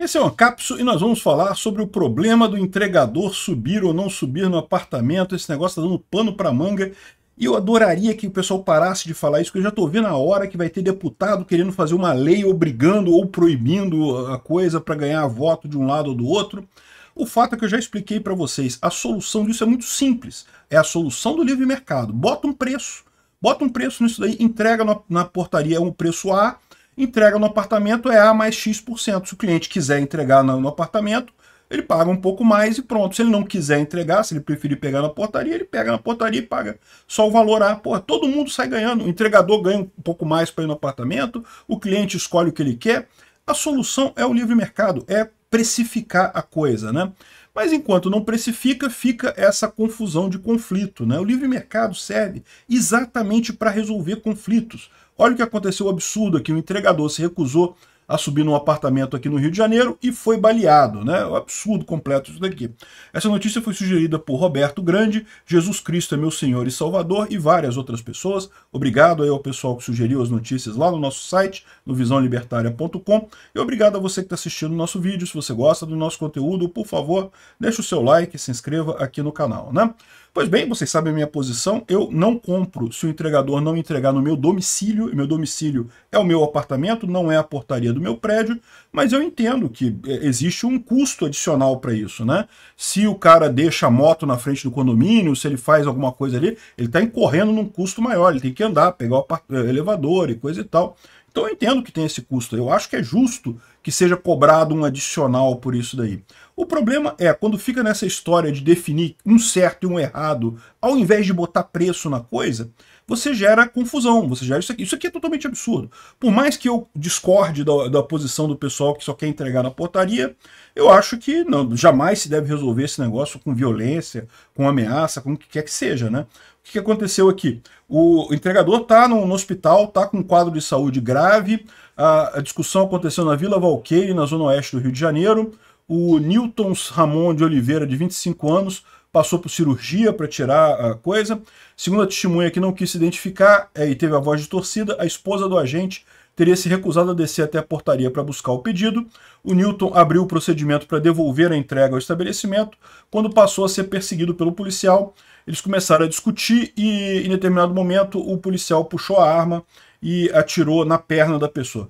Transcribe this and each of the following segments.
Esse é o Capso e nós vamos falar sobre o problema do entregador subir ou não subir no apartamento. Esse negócio tá dando pano para manga. E eu adoraria que o pessoal parasse de falar isso, porque eu já estou vendo a hora que vai ter deputado querendo fazer uma lei obrigando ou proibindo a coisa para ganhar voto de um lado ou do outro. O fato é que eu já expliquei para vocês, a solução disso é muito simples. É a solução do livre mercado. Bota um preço. Bota um preço nisso daí, entrega na, na portaria um preço A, entrega no apartamento é A mais X%. Se o cliente quiser entregar no, no apartamento, ele paga um pouco mais e pronto. Se ele não quiser entregar, se ele preferir pegar na portaria, ele pega na portaria e paga só o valor A. Pô, todo mundo sai ganhando. O entregador ganha um pouco mais para ir no apartamento, o cliente escolhe o que ele quer. A solução é o livre mercado, é precificar a coisa, né? Mas enquanto não precifica, fica essa confusão de conflito, né? O livre mercado serve exatamente para resolver conflitos. Olha o que aconteceu o absurdo aqui, o entregador se recusou a subir num apartamento aqui no Rio de Janeiro e foi baleado. Né? É um absurdo completo isso daqui. Essa notícia foi sugerida por Roberto Grande, Jesus Cristo é meu Senhor e Salvador e várias outras pessoas. Obrigado aí ao pessoal que sugeriu as notícias lá no nosso site, no visãolibertaria.com. E obrigado a você que está assistindo o nosso vídeo. Se você gosta do nosso conteúdo, por favor, deixe o seu like e se inscreva aqui no canal. Né? Pois bem, vocês sabem a minha posição, eu não compro se o entregador não entregar no meu domicílio, meu domicílio é o meu apartamento, não é a portaria do do meu prédio, mas eu entendo que é, existe um custo adicional para isso, né? Se o cara deixa a moto na frente do condomínio, se ele faz alguma coisa ali, ele está incorrendo num custo maior, ele tem que andar, pegar o é, elevador e coisa e tal. Então eu entendo que tem esse custo. Eu acho que é justo que seja cobrado um adicional por isso daí. O problema é quando fica nessa história de definir um certo e um errado, ao invés de botar preço na coisa, você gera confusão, você gera isso aqui. Isso aqui é totalmente absurdo. Por mais que eu discorde da, da posição do pessoal que só quer entregar na portaria, eu acho que não, jamais se deve resolver esse negócio com violência, com ameaça, com o que quer que seja, né? O que aconteceu aqui? O entregador está no, no, hospital, está com um quadro de saúde grave, a, a discussão aconteceu na Vila Valqueire, na zona oeste do Rio de Janeiro, o Newton Ramon de Oliveira, de 25 anos, passou por cirurgia para tirar a coisa. Segundo a testemunha que não quis se identificar é, e teve a voz de torcida, a esposa do agente teria se recusado a descer até a portaria para buscar o pedido. O Newton abriu o procedimento para devolver a entrega ao estabelecimento. Quando passou a ser perseguido pelo policial, eles começaram a discutir e, em determinado momento, o policial puxou a arma e atirou na perna da pessoa.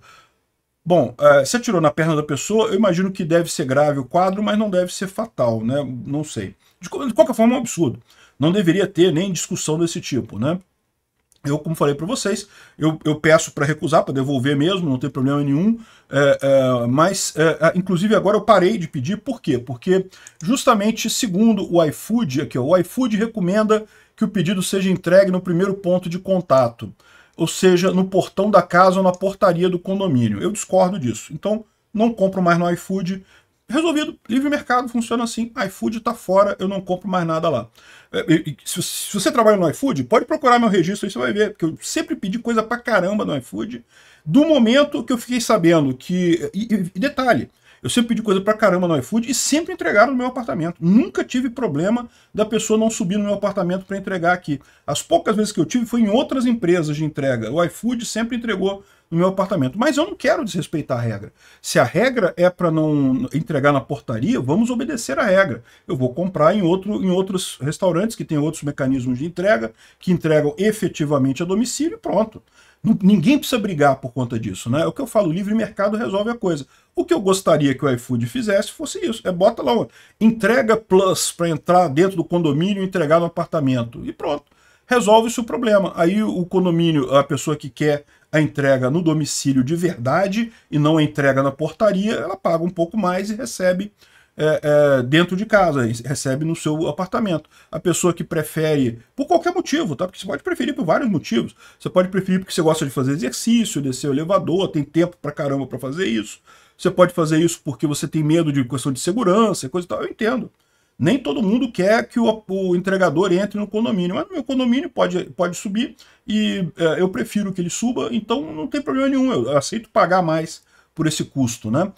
Bom, uh, eh, se atirou na perna da pessoa, eu imagino que deve ser grave o quadro, mas não deve ser fatal, né? Não sei. De, de qualquer forma, é um absurdo. Não deveria ter nem discussão desse tipo, né? Eu, como falei para vocês, eu, eu peço para recusar, para devolver mesmo, não tem problema nenhum. É, é, mas, é, é, inclusive, agora eu parei de pedir, por quê? Porque, justamente segundo o iFood, aqui, ó, o iFood recomenda que o pedido seja entregue no primeiro ponto de contato ou seja no portão da casa ou na portaria do condomínio. Eu discordo disso. Então, não compro mais no iFood. Resolvido, livre mercado funciona assim. iFood está fora, eu não compro mais nada lá. É, se você trabalha no iFood, pode procurar meu registro aí, você vai ver, porque eu sempre pedi coisa pra caramba no iFood. Do momento que eu fiquei sabendo que. E, e detalhe, eu sempre pedi coisa pra caramba no iFood e sempre entregaram no meu apartamento. Nunca tive problema da pessoa não subir no meu apartamento para entregar aqui. As poucas vezes que eu tive foi em outras empresas de entrega. O iFood sempre entregou no meu apartamento. Mas eu não quero desrespeitar a regra. Se a regra é para não entregar na portaria, vamos obedecer a regra. Eu vou comprar em, outro, em outros restaurantes que têm outros mecanismos de entrega, que entregam efetivamente a domicílio e pronto. Ninguém precisa brigar por conta disso, né? É o que eu falo, o livre mercado resolve a coisa. O que eu gostaria que o iFood fizesse fosse isso. É bota lá, uma entrega plus para entrar dentro do condomínio e entregar no apartamento. E pronto. Resolve-se o problema. Aí o condomínio, a pessoa que quer a entrega no domicílio de verdade e não a entrega na portaria, ela paga um pouco mais e recebe é, é, dentro de casa, recebe no seu apartamento. A pessoa que prefere, por qualquer motivo, tá? Porque você pode preferir por vários motivos. Você pode preferir porque você gosta de fazer exercício, descer o elevador, tem tempo pra caramba pra fazer isso. Você pode fazer isso porque você tem medo de questão de segurança, coisa e tal. Eu entendo. Nem todo mundo quer que o, o, entregador entre no condomínio, mas no meu condomínio pode, pode subir e é, eu prefiro que ele suba, então não tem problema nenhum, eu aceito pagar mais por esse custo, né?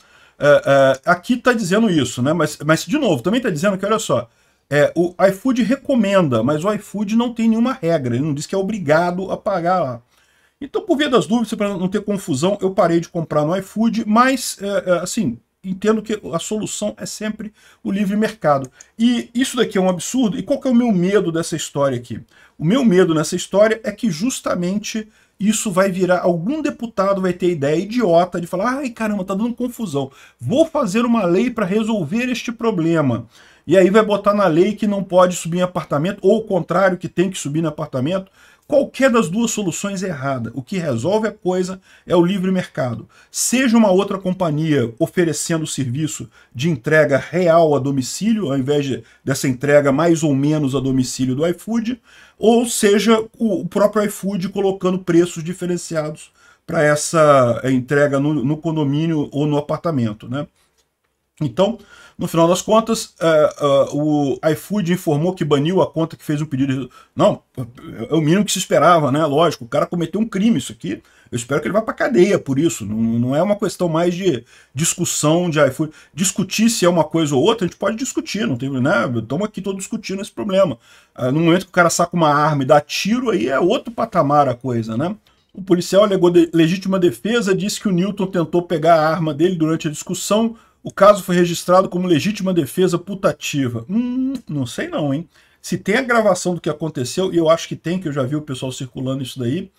É, é, aqui está dizendo isso, né? Mas, mas de novo, também está dizendo que, olha só, é, o iFood recomenda, mas o iFood não tem nenhuma regra, ele não diz que é obrigado a pagar lá. Então, por via das dúvidas, para não ter confusão, eu parei de comprar no iFood, mas, é, é, assim, entendo que a solução é sempre o livre mercado. E isso daqui é um absurdo. E qual que é o meu medo dessa história aqui? O meu medo nessa história é que justamente isso vai virar... Algum deputado vai ter ideia idiota de falar ai caramba, tá dando confusão. Vou fazer uma lei para resolver este problema. E aí vai botar na lei que não pode subir em apartamento, ou o contrário, que tem que subir no apartamento. Qualquer das duas soluções é errada. O que resolve a coisa é o livre mercado. Seja uma outra companhia oferecendo serviço de entrega real a domicílio, ao invés de, dessa entrega mais ou menos a domicílio do iFood, ou seja o próprio iFood colocando preços diferenciados para essa entrega no, no condomínio ou no apartamento. Né? Então, no final das contas, uh, uh, o iFood informou que baniu a conta que fez um pedido. Não, é o mínimo que se esperava, né? Lógico, o cara cometeu um crime isso aqui. Eu espero que ele vá para cadeia por isso. Não, não, é uma questão mais de discussão de iFood. Discutir se é uma coisa ou outra, a gente pode discutir, não tem, né? Estamos aqui todos discutindo esse problema. Uh, no momento que o cara saca uma arma e dá tiro, aí é outro patamar a coisa, né? O policial alegou de legítima defesa, disse que o Newton tentou pegar a arma dele durante a discussão, o caso foi registrado como legítima defesa putativa. Hum, não sei não, hein? Se tem a gravação do que aconteceu, e eu acho que tem, que eu já vi o pessoal circulando isso daí,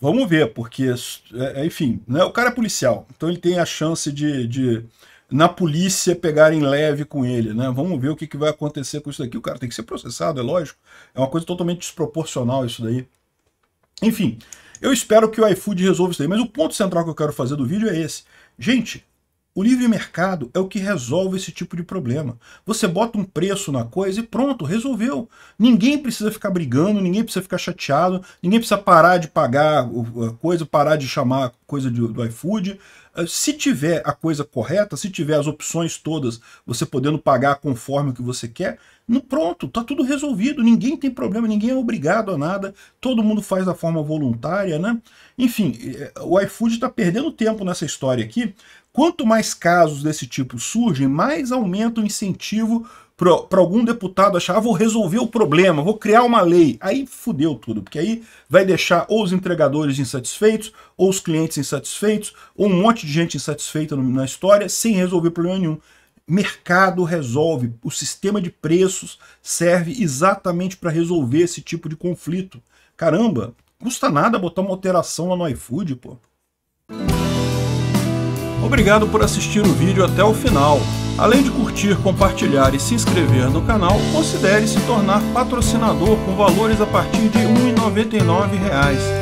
vamos ver, porque, é, é, enfim, né? o cara é policial, então ele tem a chance de, de na polícia pegarem leve com ele, né? Vamos ver o que, que vai acontecer com isso daqui. O cara tem que ser processado, é lógico. É uma coisa totalmente desproporcional isso daí. Enfim, eu espero que o iFood resolva isso daí. Mas o ponto central que eu quero fazer do vídeo é esse. Gente, o livre mercado é o que resolve esse tipo de problema. Você bota um preço na coisa e pronto, resolveu. Ninguém precisa ficar brigando, ninguém precisa ficar chateado, ninguém precisa parar de pagar coisa, parar de chamar coisa do iFood. Ah, se tiver a coisa correta, se tiver as opções todas, você podendo pagar conforme o que você quer, Pronto, tá tudo resolvido, ninguém tem problema, ninguém é obrigado a nada, todo mundo faz da forma voluntária, né? Enfim, eh, o iFood está perdendo tempo nessa história aqui. Quanto mais casos desse tipo surgem, mais aumenta o incentivo para algum deputado achar, ah, vou resolver o problema, vou criar uma lei. Aí fudeu tudo, porque aí vai deixar ou os entregadores insatisfeitos, ou os clientes insatisfeitos, ou um monte de gente insatisfeita na história, sem resolver problema nenhum mercado resolve, o sistema de preços serve exatamente para resolver esse tipo de conflito. Caramba, custa nada botar uma alteração lá no iFood, pô. Obrigado por assistir o vídeo até o final. Além de curtir, compartilhar e se inscrever no canal, considere se tornar patrocinador com valores a partir de R$ 1,99